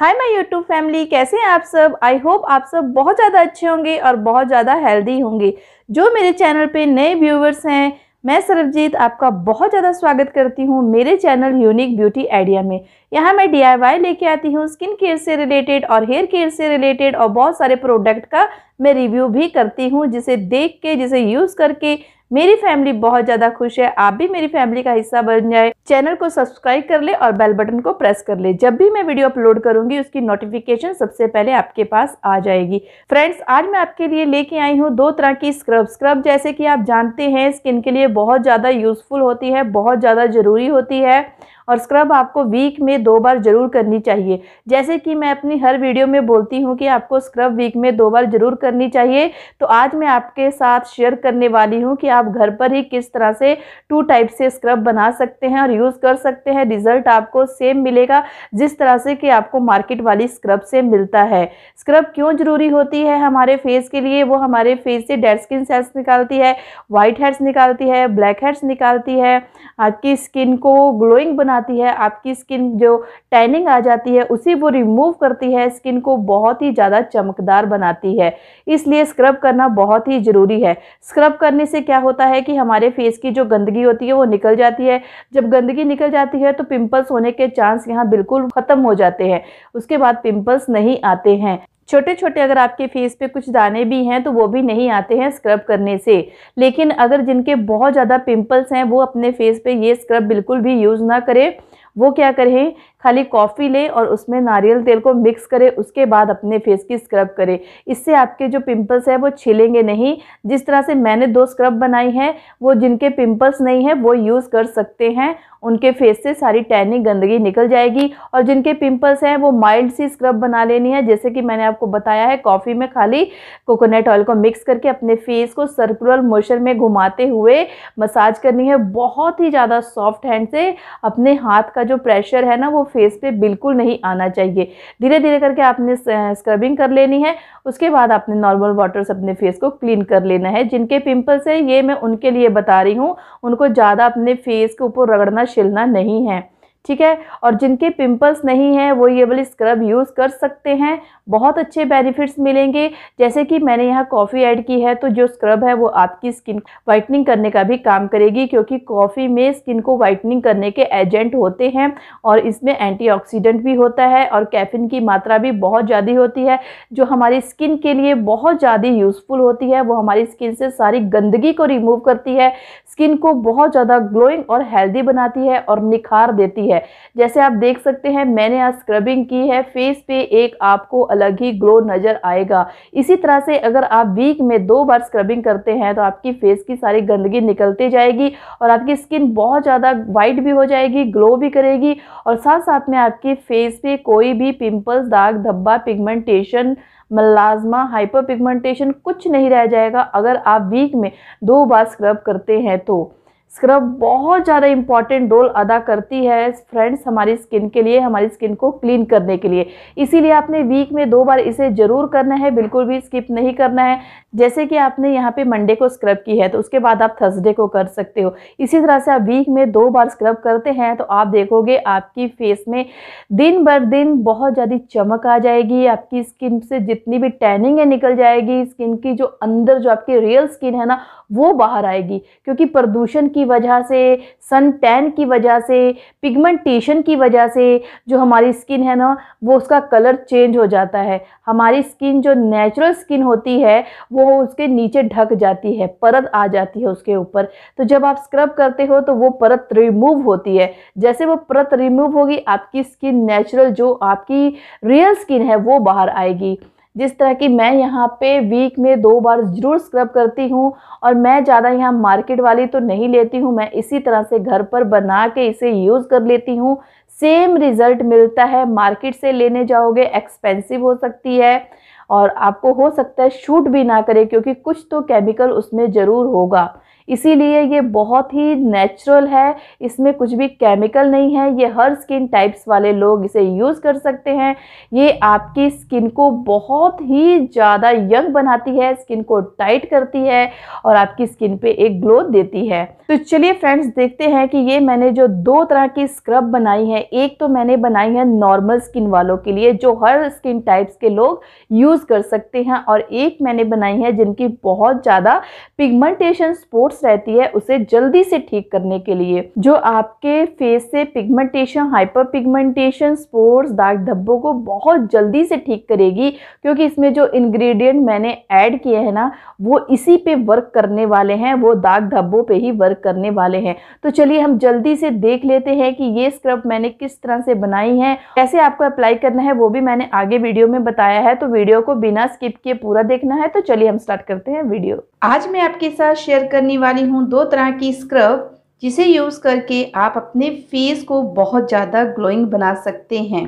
hi my YouTube family कैसे हैं आप सब आई होप आप सब बहुत ज़्यादा अच्छे होंगे और बहुत ज़्यादा हेल्दी होंगे जो मेरे चैनल पे नए व्यूवर्स हैं मैं सरबजीत आपका बहुत ज़्यादा स्वागत करती हूँ मेरे चैनल यूनिक ब्यूटी आइडिया में यहाँ मैं डी लेके आती हूँ स्किन केयर से रिलेटेड और हेयर केयर से रिलेटेड और बहुत सारे प्रोडक्ट का मैं रिव्यू भी करती हूँ जिसे देख के जिसे यूज़ करके मेरी फैमिली बहुत ज्यादा खुश है आप भी मेरी फैमिली का हिस्सा बन जाए चैनल को सब्सक्राइब कर ले और बेल बटन को प्रेस कर ले जब भी मैं वीडियो अपलोड करूंगी उसकी नोटिफिकेशन सबसे पहले आपके पास आ जाएगी फ्रेंड्स आज मैं आपके लिए लेके आई हूँ दो तरह की स्क्रब स्क्रब जैसे कि आप जानते हैं स्किन के लिए बहुत ज़्यादा यूजफुल होती है बहुत ज़्यादा ज़रूरी होती है और स्क्रब आपको वीक में दो बार ज़रूर करनी चाहिए जैसे कि मैं अपनी हर वीडियो में बोलती हूँ कि आपको स्क्रब वीक में दो बार ज़रूर करनी चाहिए तो आज मैं आपके साथ शेयर करने वाली हूँ कि आप घर पर ही किस तरह से टू टाइप से स्क्रब बना सकते हैं और यूज़ कर सकते हैं रिज़ल्ट आपको सेम मिलेगा जिस तरह से कि आपको मार्केट वाली स्क्रब से मिलता है स्क्रब क्यों ज़रूरी होती है हमारे फेस के लिए वो हमारे फेस से डेड स्किन सेल्स निकालती है वाइट हेड्स निकालती है ब्लैक हेड्स निकालती है आपकी स्किन को ग्लोइंग बना आती है आपकी स्किन जो टैनिंग आ जाती है उसी वो रिमूव करती है स्किन को बहुत ही ज़्यादा चमकदार बनाती है इसलिए स्क्रब करना बहुत ही ज़रूरी है स्क्रब करने से क्या होता है कि हमारे फेस की जो गंदगी होती है वो निकल जाती है जब गंदगी निकल जाती है तो पिंपल्स होने के चांस यहाँ बिल्कुल ख़त्म हो जाते हैं उसके बाद पिंपल्स नहीं आते हैं छोटे छोटे अगर आपके फेस पे कुछ दाने भी हैं तो वो भी नहीं आते हैं स्क्रब करने से लेकिन अगर जिनके बहुत ज़्यादा पिंपल्स हैं वो अपने फेस पे ये स्क्रब बिल्कुल भी यूज़ ना करें वो क्या करें खाली कॉफ़ी लें और उसमें नारियल तेल को मिक्स करें उसके बाद अपने फेस की स्क्रब करें इससे आपके जो पिंपल्स हैं वो छिलेंगे नहीं जिस तरह से मैंने दो स्क्रब बनाई हैं वो जिनके पिंपल्स नहीं हैं वो यूज़ कर सकते हैं उनके फेस से सारी टैनिंग गंदगी निकल जाएगी और जिनके पिंपल्स हैं वो माइल्ड सी स्क्रब बना लेनी है जैसे कि मैंने आपको बताया है कॉफ़ी में खाली कोकोनट ऑयल को मिक्स करके अपने फेस को सर्कुलर मोशन में घुमाते हुए मसाज करनी है बहुत ही ज़्यादा सॉफ्ट हैंड से अपने हाथ का जो प्रेशर है ना वो फेस पे बिल्कुल नहीं आना चाहिए धीरे धीरे करके आपने स्क्रबिंग कर लेनी है उसके बाद आपने नॉर्मल वाटर से अपने फेस को क्लीन कर लेना है जिनके पिंपल्स हैं ये मैं उनके लिए बता रही हूँ उनको ज़्यादा अपने फेस के ऊपर रगड़ना छिलना नहीं है ठीक है और जिनके पिंपल्स नहीं हैं वो ये वाली स्क्रब यूज़ कर सकते हैं बहुत अच्छे बेनिफिट्स मिलेंगे जैसे कि मैंने यहाँ कॉफ़ी ऐड की है तो जो स्क्रब है वो आपकी स्किन वाइटनिंग करने का भी काम करेगी क्योंकि कॉफ़ी में स्किन को वाइटनिंग करने के एजेंट होते हैं और इसमें एंटीऑक्सीडेंट भी होता है और कैफिन की मात्रा भी बहुत ज़्यादा होती है जो हमारी स्किन के लिए बहुत ज़्यादा यूज़फुल होती है वो हमारी स्किन से सारी गंदगी को रिमूव करती है स्किन को बहुत ज़्यादा ग्लोइंग और हेल्दी बनाती है और निखार देती है जैसे आप देख सकते हैं मैंने आज स्क्रबिंग की है फेस पे एक आपको अलग ही ग्लो नज़र आएगा इसी तरह से अगर आप वीक में दो बार स्क्रबिंग करते हैं तो आपकी फेस की सारी गंदगी निकलती जाएगी और आपकी स्किन बहुत ज़्यादा वाइट भी हो जाएगी ग्लो भी करेगी और साथ साथ में आपकी फेस पे कोई भी पिंपल्स दाग धब्बा पिगमेंटेशन मलाजमा हाइपर पिगमेंटेशन कुछ नहीं रह जाएगा अगर आप वीक में दो बार स्क्रब करते हैं तो स्क्रब बहुत ज़्यादा इंपॉर्टेंट रोल अदा करती है फ्रेंड्स हमारी स्किन के लिए हमारी स्किन को क्लीन करने के लिए इसीलिए आपने वीक में दो बार इसे ज़रूर करना है बिल्कुल भी स्किप नहीं करना है जैसे कि आपने यहाँ पे मंडे को स्क्रब की है तो उसके बाद आप थर्सडे को कर सकते हो इसी तरह से आप वीक में दो बार स्क्रब करते हैं तो आप देखोगे आपकी फेस में दिन बर दिन बहुत ज़्यादा चमक आ जाएगी आपकी स्किन से जितनी भी टैनिंग है निकल जाएगी स्किन की जो अंदर जो आपकी रियल स्किन है ना वो बाहर आएगी क्योंकि प्रदूषण की की वजह से सन टैन की वजह से पिगमेंटेशन की वजह से जो हमारी स्किन है ना वो उसका कलर चेंज हो जाता है हमारी स्किन जो नेचुरल स्किन होती है वो उसके नीचे ढक जाती है परत आ जाती है उसके ऊपर तो जब आप स्क्रब करते हो तो वो परत रिमूव होती है जैसे वो परत रिमूव होगी आपकी स्किन नेचुरल जो आपकी रियल स्किन है वो बाहर आएगी जिस तरह की मैं यहाँ पे वीक में दो बार ज़रूर स्क्रब करती हूँ और मैं ज़्यादा यहाँ मार्केट वाली तो नहीं लेती हूँ मैं इसी तरह से घर पर बना के इसे यूज़ कर लेती हूँ सेम रिज़ल्ट मिलता है मार्केट से लेने जाओगे एक्सपेंसिव हो सकती है और आपको हो सकता है शूट भी ना करे क्योंकि कुछ तो केमिकल उसमें ज़रूर होगा इसीलिए ये बहुत ही नेचुरल है इसमें कुछ भी केमिकल नहीं है ये हर स्किन टाइप्स वाले लोग इसे यूज़ कर सकते हैं ये आपकी स्किन को बहुत ही ज़्यादा यंग बनाती है स्किन को टाइट करती है और आपकी स्किन पे एक ग्लो देती है तो चलिए फ्रेंड्स देखते हैं कि ये मैंने जो दो तरह की स्क्रब बनाई है एक तो मैंने बनाई है नॉर्मल स्किन वालों के लिए जो हर स्किन टाइप्स के लोग यूज़ कर सकते हैं और एक मैंने बनाई है जिनकी बहुत ज़्यादा पिगमेंटेशन स्पोर्ट्स स्पॉट्स रहती है उसे जल्दी से ठीक करने के लिए जो आपके फेस से पिगमेंटेशन हाइपर पिगमेंटेशन स्पोर्ट्स दाग धब्बों को बहुत जल्दी से ठीक करेगी क्योंकि इसमें जो इंग्रेडिएंट मैंने ऐड किए हैं ना वो इसी पे वर्क करने वाले हैं वो दाग धब्बों पे ही वर्क करने वाले हैं तो चलिए हम जल्दी से देख लेते हैं कि ये स्क्रब मैंने किस तरह से बनाई है कैसे आपको अप्लाई करना है वो भी मैंने आगे वीडियो में बताया है तो वीडियो को बिना स्किप किए पूरा देखना है तो चलिए हम स्टार्ट करते हैं वीडियो आज मैं आपके साथ शेयर करने वाली वाली हूँ दो तरह की स्क्रब जिसे यूज़ करके आप अपने फेस को बहुत ज़्यादा ग्लोइंग बना सकते हैं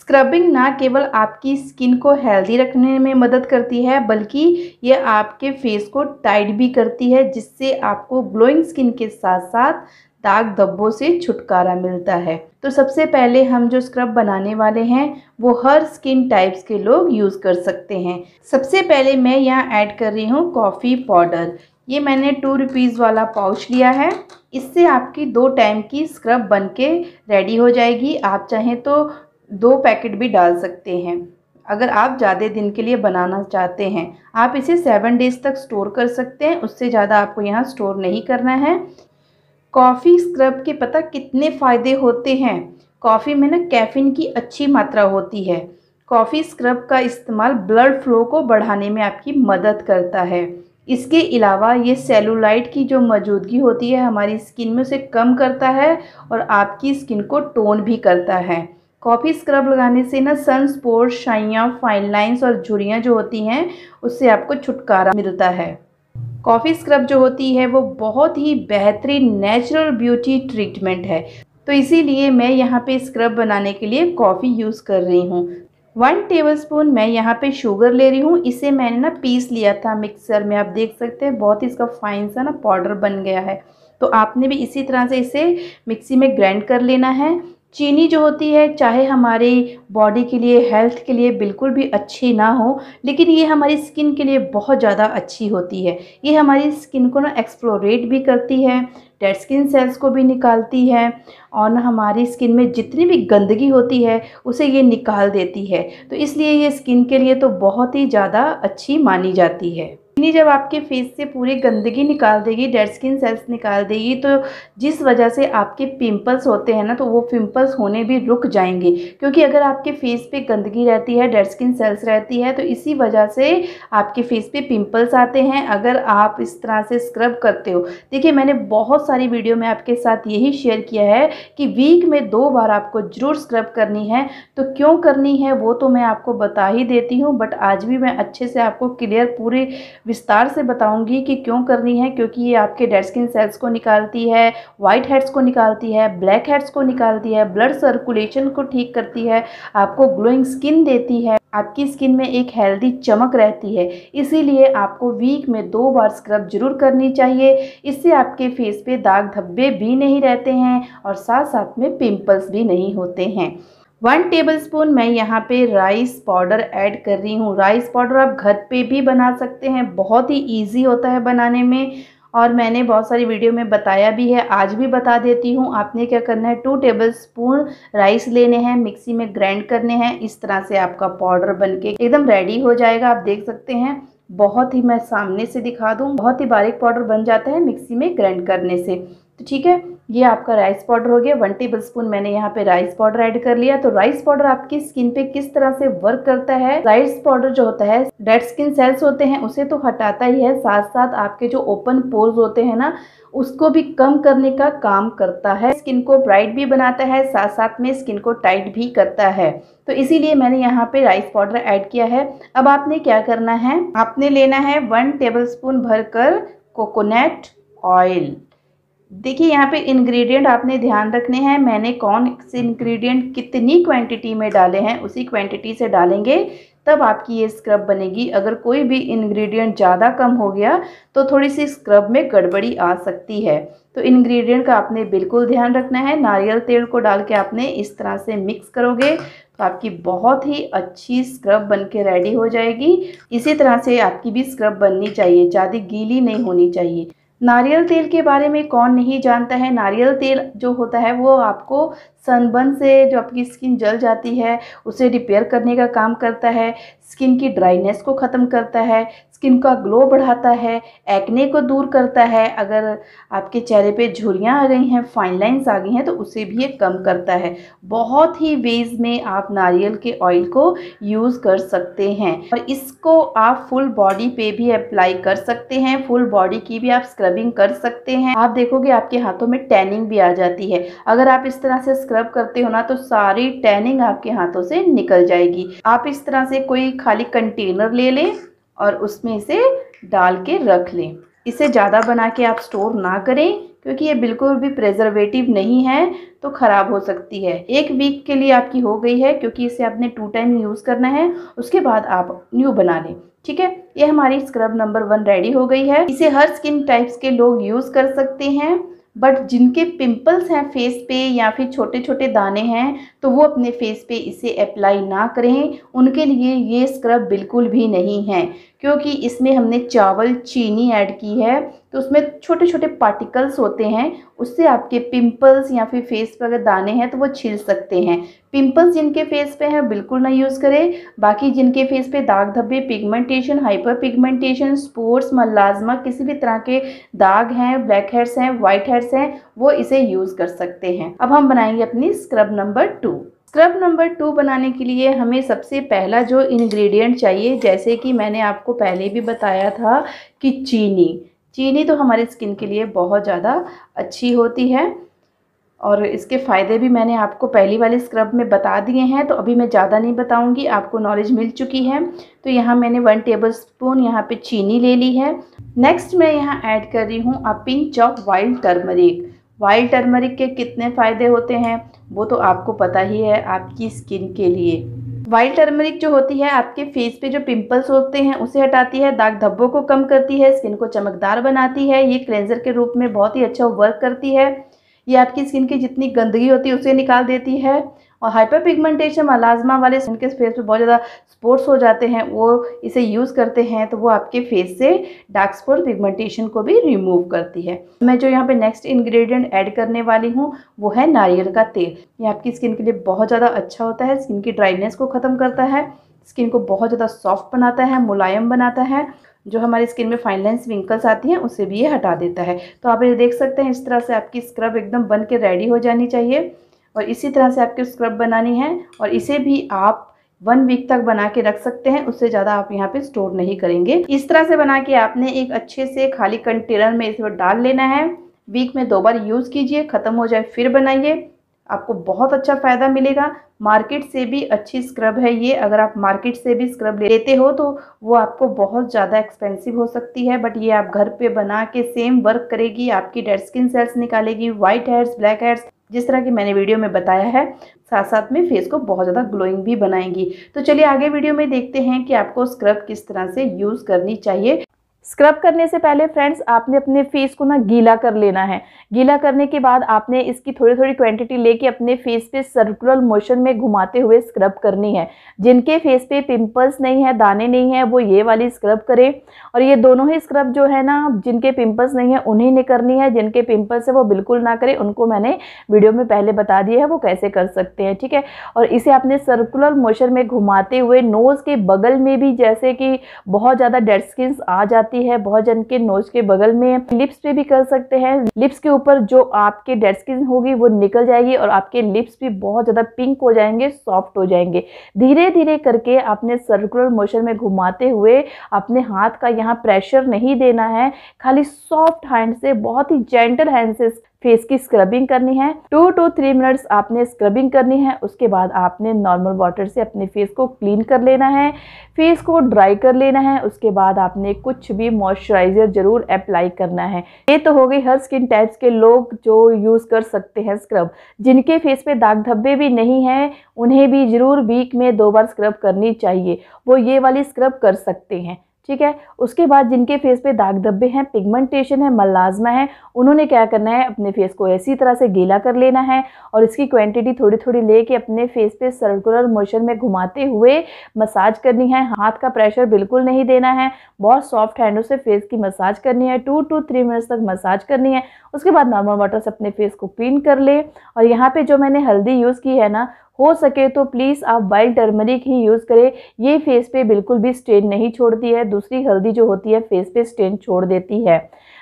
स्क्रबिंग ना केवल आपकी स्किन को हेल्दी रखने में मदद करती है बल्कि ये आपके फेस को टाइट भी करती है जिससे आपको ग्लोइंग स्किन के साथ साथ दाग धब्बों से छुटकारा मिलता है तो सबसे पहले हम जो स्क्रब बनाने वाले हैं वो हर स्किन टाइप्स के लोग यूज़ कर सकते हैं सबसे पहले मैं यहाँ ऐड कर रही हूँ कॉफ़ी पाउडर ये मैंने टू रुपीज़ वाला पाउच लिया है इससे आपकी दो टाइम की स्क्रब बन के रेडी हो जाएगी आप चाहें तो दो पैकेट भी डाल सकते हैं अगर आप ज़्यादा दिन के लिए बनाना चाहते हैं आप इसे सेवन डेज़ तक स्टोर कर सकते हैं उससे ज़्यादा आपको यहाँ स्टोर नहीं करना है कॉफ़ी स्क्रब के पता कितने फ़ायदे होते हैं कॉफ़ी में ना कैफीन की अच्छी मात्रा होती है कॉफ़ी स्क्रब का इस्तेमाल ब्लड फ्लो को बढ़ाने में आपकी मदद करता है इसके अलावा ये सेलुलाइट की जो मौजूदगी होती है हमारी स्किन में उसे कम करता है और आपकी स्किन को टोन भी करता है कॉफ़ी स्क्रब लगाने से ना सन स्पोर्ट शाइयाँ फाइन लाइंस और झुरियाँ जो होती हैं उससे आपको छुटकारा मिलता है कॉफ़ी स्क्रब जो होती है वो बहुत ही बेहतरीन नेचुरल ब्यूटी ट्रीटमेंट है तो इसीलिए मैं यहाँ पे स्क्रब बनाने के लिए कॉफ़ी यूज़ कर रही हूँ वन टेबलस्पून मैं यहाँ पे शुगर ले रही हूँ इसे मैंने ना पीस लिया था मिक्सर में आप देख सकते हैं बहुत ही इसका फाइन सा ना पाउडर बन गया है तो आपने भी इसी तरह से इसे मिक्सी में ग्राइंड कर लेना है चीनी जो होती है चाहे हमारी बॉडी के लिए हेल्थ के लिए बिल्कुल भी अच्छी ना हो लेकिन ये हमारी स्किन के लिए बहुत ज़्यादा अच्छी होती है ये हमारी स्किन को ना एक्सप्लोरेट भी करती है डेड स्किन सेल्स को भी निकालती है और ना हमारी स्किन में जितनी भी गंदगी होती है उसे ये निकाल देती है तो इसलिए ये स्किन के लिए तो बहुत ही ज़्यादा अच्छी मानी जाती है चीनी जब आपके फेस से पूरी गंदगी निकाल देगी डेड स्किन सेल्स निकाल देगी तो जिस वजह से आपके पिंपल्स होते हैं ना तो वो पिंपल्स होने भी रुक जाएंगे क्योंकि अगर आपके फेस पे गंदगी रहती है डेड स्किन सेल्स रहती है तो इसी वजह से आपके फेस पे पिंपल्स आते हैं अगर आप इस तरह से स्क्रब करते हो देखिए मैंने बहुत सारी वीडियो में आपके साथ यही शेयर किया है कि वीक में दो बार आपको ज़रूर स्क्रब करनी है तो क्यों करनी है वो तो मैं आपको बता ही देती हूँ बट आज भी मैं अच्छे से आपको क्लियर पूरी विस्तार से बताऊंगी कि क्यों करनी है क्योंकि ये आपके डेड स्किन सेल्स को निकालती है वाइट हेड्स को निकालती है ब्लैक हेड्स को निकालती है ब्लड सर्कुलेशन को ठीक करती है आपको ग्लोइंग स्किन देती है आपकी स्किन में एक हेल्दी चमक रहती है इसीलिए आपको वीक में दो बार स्क्रब जरूर करनी चाहिए इससे आपके फेस पे दाग धब्बे भी नहीं रहते हैं और साथ साथ में पिंपल्स भी नहीं होते हैं वन टेबलस्पून मैं यहाँ पे राइस पाउडर ऐड कर रही हूँ राइस पाउडर आप घर पे भी बना सकते हैं बहुत ही इजी होता है बनाने में और मैंने बहुत सारी वीडियो में बताया भी है आज भी बता देती हूँ आपने क्या करना है टू टेबल स्पून राइस लेने हैं मिक्सी में ग्राइंड करने हैं इस तरह से आपका पाउडर बन एकदम रेडी हो जाएगा आप देख सकते हैं बहुत ही मैं सामने से दिखा दूँ बहुत ही बारीक पाउडर बन जाता है मिक्सी में ग्राइंड करने से तो ठीक है ये आपका राइस पाउडर हो गया वन टेबल स्पून मैंने यहाँ पे राइस पाउडर ऐड कर लिया तो राइस पाउडर आपकी स्किन पे किस तरह से वर्क करता है राइस पाउडर जो होता है डेड स्किन सेल्स होते हैं उसे तो हटाता ही है साथ साथ आपके जो ओपन पोर्स होते हैं ना उसको भी कम करने का काम करता है स्किन को ब्राइट भी बनाता है साथ साथ में स्किन को टाइट भी करता है तो इसीलिए मैंने यहाँ पे राइस पाउडर ऐड किया है अब आपने क्या करना है आपने लेना है वन टेबल स्पून भर कोकोनट ऑयल देखिए यहाँ पे इंग्रेडिएंट आपने ध्यान रखने हैं मैंने कौन से इंग्रेडिएंट कितनी क्वांटिटी में डाले हैं उसी क्वांटिटी से डालेंगे तब आपकी ये स्क्रब बनेगी अगर कोई भी इंग्रेडिएंट ज़्यादा कम हो गया तो थोड़ी सी स्क्रब में गड़बड़ी आ सकती है तो इंग्रेडिएंट का आपने बिल्कुल ध्यान रखना है नारियल तेल को डाल के आपने इस तरह से मिक्स करोगे तो आपकी बहुत ही अच्छी स्क्रब बन के रेडी हो जाएगी इसी तरह से आपकी भी स्क्रब बननी चाहिए ज़्यादा गीली नहीं होनी चाहिए नारियल तेल के बारे में कौन नहीं जानता है नारियल तेल जो होता है वो आपको सनबर्न से जो आपकी स्किन जल जाती है उसे रिपेयर करने का काम करता है स्किन की ड्राइनेस को ख़त्म करता है स्किन का ग्लो बढ़ाता है एक्ने को दूर करता है अगर आपके चेहरे पे झुरियाँ आ गई हैं फाइन लाइन्स आ गई हैं तो उसे भी ये कम करता है बहुत ही वेज में आप नारियल के ऑयल को यूज़ कर सकते हैं और इसको आप फुल बॉडी पे भी अप्लाई कर सकते हैं फुल बॉडी की भी आप स्क्रबिंग कर सकते हैं आप देखोगे आपके हाथों में टैनिंग भी आ जाती है अगर आप इस तरह से स्क्रब करते हो ना तो सारी टैनिंग आपके हाथों से निकल जाएगी आप इस तरह से कोई खाली कंटेनर ले लें और उसमें इसे डाल के रख लें इसे ज़्यादा बना के आप स्टोर ना करें क्योंकि ये बिल्कुल भी प्रेजर्वेटिव नहीं है तो ख़राब हो सकती है एक वीक के लिए आपकी हो गई है क्योंकि इसे आपने टू टाइम यूज़ करना है उसके बाद आप न्यू बना लें ठीक है ये हमारी स्क्रब नंबर वन रेडी हो गई है इसे हर स्किन टाइप्स के लोग यूज़ कर सकते हैं बट जिनके पिंपल्स हैं फेस पे या फिर छोटे छोटे दाने हैं तो वो अपने फेस पे इसे अप्लाई ना करें उनके लिए ये स्क्रब बिल्कुल भी नहीं है क्योंकि इसमें हमने चावल चीनी ऐड की है तो उसमें छोटे छोटे पार्टिकल्स होते हैं उससे आपके पिंपल्स या फिर फेस पर अगर दाने हैं तो वो छिल सकते हैं पिंपल्स जिनके फेस पे हैं बिल्कुल ना यूज़ करें बाकी जिनके फेस पे दाग धब्बे pigmentation hyper pigmentation spots melasma किसी भी तरह के दाग हैं ब्लैक हेड्स हैं वाइट हेड्स हैं वो इसे यूज़ कर सकते हैं अब हम बनाएंगे अपनी scrub number two scrub number two बनाने के लिए हमें सबसे पहला जो इंग्रेडिएंट चाहिए जैसे कि मैंने आपको पहले भी बताया था कि चीनी चीनी तो हमारे स्किन के लिए बहुत ज़्यादा अच्छी होती है और इसके फ़ायदे भी मैंने आपको पहली वाले स्क्रब में बता दिए हैं तो अभी मैं ज़्यादा नहीं बताऊंगी आपको नॉलेज मिल चुकी है तो यहाँ मैंने वन टेबल स्पून यहाँ पर चीनी ले ली है नेक्स्ट मैं यहाँ ऐड कर रही हूँ a pinch of wild turmeric wild turmeric के कितने फ़ायदे होते हैं वो तो आपको पता ही है आपकी स्किन के लिए वाइल्ड टर्मरिक जो होती है आपके फेस पे जो पिंपल्स होते हैं उसे हटाती है दाग धब्बों को कम करती है स्किन को चमकदार बनाती है ये क्लेंजर के रूप में बहुत ही अच्छा वर्क करती है ये आपकी स्किन की जितनी गंदगी होती है उसे निकाल देती है और हाइपर पिगमेंटेशन मलाजमा वाले स्किन के फेस पे बहुत ज़्यादा स्पोर्ट्स हो जाते हैं वो इसे यूज़ करते हैं तो वो आपके फेस से डार्क स्पॉट पिगमेंटेशन को भी रिमूव करती है मैं जो यहाँ पे नेक्स्ट इंग्रेडिएंट ऐड करने वाली हूँ वो है नारियल का तेल ये आपकी स्किन के लिए बहुत ज़्यादा अच्छा होता है स्किन की ड्राइनेस को ख़त्म करता है स्किन को बहुत ज़्यादा सॉफ्ट बनाता है मुलायम बनाता है जो हमारी स्किन में फाइन लाइन विंकल्स आती हैं उसे भी ये हटा देता है तो आप ये देख सकते हैं इस तरह से आपकी स्क्रब एकदम बन के रेडी हो जानी चाहिए और इसी तरह से आपके स्क्रब बनानी है और इसे भी आप वन वीक तक बना के रख सकते हैं उससे ज़्यादा आप यहाँ पे स्टोर नहीं करेंगे इस तरह से बना के आपने एक अच्छे से खाली कंटेनर में इसे डाल लेना है वीक में दो बार यूज़ कीजिए ख़त्म हो जाए फिर बनाइए आपको बहुत अच्छा फ़ायदा मिलेगा मार्केट से भी अच्छी स्क्रब है ये अगर आप मार्केट से भी स्क्रब लेते हो तो वो आपको बहुत ज़्यादा एक्सपेंसिव हो सकती है बट ये आप घर पे बना के सेम वर्क करेगी आपकी डेड स्किन सेल्स निकालेगी वाइट हेयर्स ब्लैक हेयर्स जिस तरह की मैंने वीडियो में बताया है साथ साथ में फेस को बहुत ज़्यादा ग्लोइंग भी बनाएंगी तो चलिए आगे वीडियो में देखते हैं कि आपको स्क्रब किस तरह से यूज़ करनी चाहिए स्क्रब करने से पहले फ्रेंड्स आपने अपने फेस को ना गीला कर लेना है गीला करने के बाद आपने इसकी थोड़ी थोड़ी क्वांटिटी लेके अपने फेस पे सर्कुलर मोशन में घुमाते हुए स्क्रब करनी है जिनके फेस पे पिंपल्स नहीं है दाने नहीं है वो ये वाली स्क्रब करें और ये दोनों ही स्क्रब जो है ना जिनके पिम्पल्स नहीं है उन्हें नहीं करनी है जिनके पिम्पल्स है वो बिल्कुल ना करें उनको मैंने वीडियो में पहले बता दिया है वो कैसे कर सकते हैं ठीक है और इसे आपने सर्कुलर मोशन में घुमाते हुए नोज़ के बगल में भी जैसे कि बहुत ज़्यादा डेड स्किन आ जाती आती है बहुत जन के नोज के बगल में लिप्स पे भी कर सकते हैं लिप्स के ऊपर जो आपके डेड स्किन होगी वो निकल जाएगी और आपके लिप्स भी बहुत ज़्यादा पिंक हो जाएंगे सॉफ्ट हो जाएंगे धीरे धीरे करके आपने सर्कुलर मोशन में घुमाते हुए अपने हाथ का यहाँ प्रेशर नहीं देना है खाली सॉफ्ट हैंड से बहुत ही जेंटल हैंड से फेस की स्क्रबिंग करनी है टू टू थ्री मिनट्स आपने स्क्रबिंग करनी है उसके बाद आपने नॉर्मल वाटर से अपने फेस को क्लीन कर लेना है फेस को ड्राई कर लेना है उसके बाद आपने कुछ भी मॉइस्चराइजर जरूर अप्लाई करना है ये तो हो गई हर स्किन टाइप्स के लोग जो यूज़ कर सकते हैं स्क्रब जिनके फेस पे दाग धब्बे भी नहीं हैं उन्हें भी ज़रूर वीक में दो बार स्क्रब करनी चाहिए वो ये वाली स्क्रब कर सकते हैं ठीक है उसके बाद जिनके फेस पे दाग धब्बे हैं पिगमेंटेशन है मलाजमा है उन्होंने क्या करना है अपने फेस को ऐसी तरह से गीला कर लेना है और इसकी क्वांटिटी थोड़ी थोड़ी लेके अपने फेस पे सर्कुलर मोशन में घुमाते हुए मसाज करनी है हाथ का प्रेशर बिल्कुल नहीं देना है बहुत सॉफ्ट हैंडों से फेस की मसाज करनी है टू टू थ्री मिनट्स तक मसाज करनी है उसके बाद नॉर्मल वाटर से अपने फेस को क्लीन कर ले और यहाँ पर जो मैंने हल्दी यूज़ की है ना हो सके तो प्लीज़ आप वाइल्ड टर्मरिक ही यूज़ करें ये फेस पे बिल्कुल भी स्टेन नहीं छोड़ती है दूसरी हल्दी जो होती है फेस पे स्टेन छोड़ देती है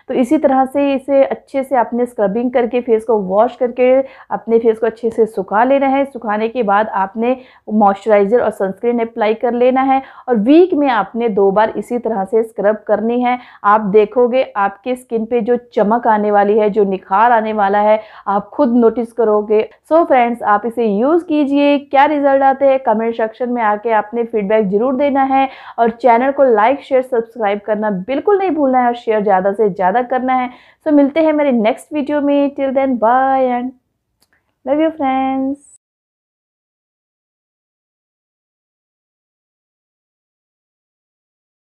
तो इसी तरह से इसे अच्छे से आपने स्क्रबिंग करके फेस को वॉश करके अपने फेस को अच्छे से सुखा लेना है सुखाने के बाद आपने मॉइस्चराइज़र और सनस्क्रीन अप्लाई कर लेना है और वीक में आपने दो बार इसी तरह से स्क्रब करनी है आप देखोगे आपके स्किन पे जो चमक आने वाली है जो निखार आने वाला है आप खुद नोटिस करोगे सो so फ्रेंड्स आप इसे यूज़ कीजिए क्या रिजल्ट आते हैं कमेंट सेक्शन में आके आपने फीडबैक ज़रूर देना है और चैनल को लाइक शेयर सब्सक्राइब करना बिल्कुल नहीं भूलना है और शेयर ज़्यादा से ज़्यादा ज़्यादा करना है सो so, मिलते हैं मेरे नेक्स्ट वीडियो में till then bye and love you friends